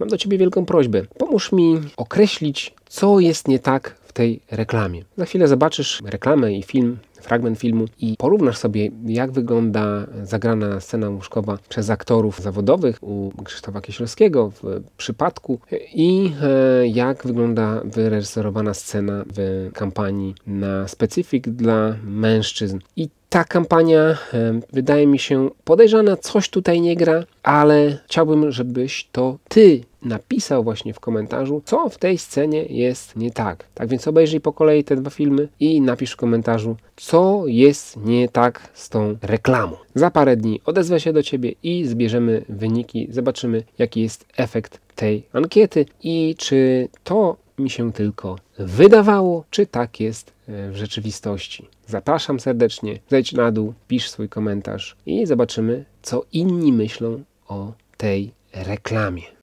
Mam do Ciebie wielką prośbę. Pomóż mi określić, co jest nie tak w tej reklamie. Za chwilę zobaczysz reklamę i film fragment filmu i porównasz sobie, jak wygląda zagrana scena łóżkowa przez aktorów zawodowych u Krzysztofa Kieślowskiego w przypadku i e, jak wygląda wyreżyserowana scena w kampanii na specyfik dla mężczyzn. I ta kampania e, wydaje mi się podejrzana, coś tutaj nie gra, ale chciałbym, żebyś to ty napisał właśnie w komentarzu, co w tej scenie jest nie tak. Tak więc obejrzyj po kolei te dwa filmy i napisz w komentarzu, co jest nie tak z tą reklamą. Za parę dni odezwę się do Ciebie i zbierzemy wyniki, zobaczymy jaki jest efekt tej ankiety i czy to mi się tylko wydawało, czy tak jest e, w rzeczywistości. Zapraszam serdecznie, zejdź na dół, pisz swój komentarz i zobaczymy, co inni myślą o tej reklamie.